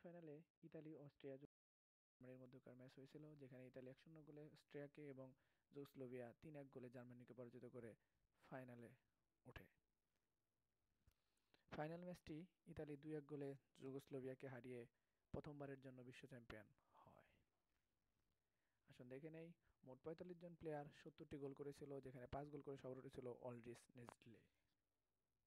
সেমিফাইনালে Italy Austria জার্মানির মধ্যকার ম্যাচ হয়েছিল যেখানে ইতালি এক শূন্য গোলে অস্ট্রিয়াকে এবং জোসলোভিয়া তিন এক গোলে জার্মানিকে পরাজিত করে ফাইনালে ওঠে ফাইনাল ম্যাচটি ইতালি দুই এক গোলে জুগোস্লোভিয়াকে হারিয়ে প্রথমবারের জন্য বিশ্ব চ্যাম্পিয়ন হয় আসুন দেখে নেই মোট পঁয়তাল্লিশ জন প্লেয়ার সত্তরটি গোল করেছিল যেখানে পাঁচ গোল করে সবার উঠেছিল অলরিস নেসলে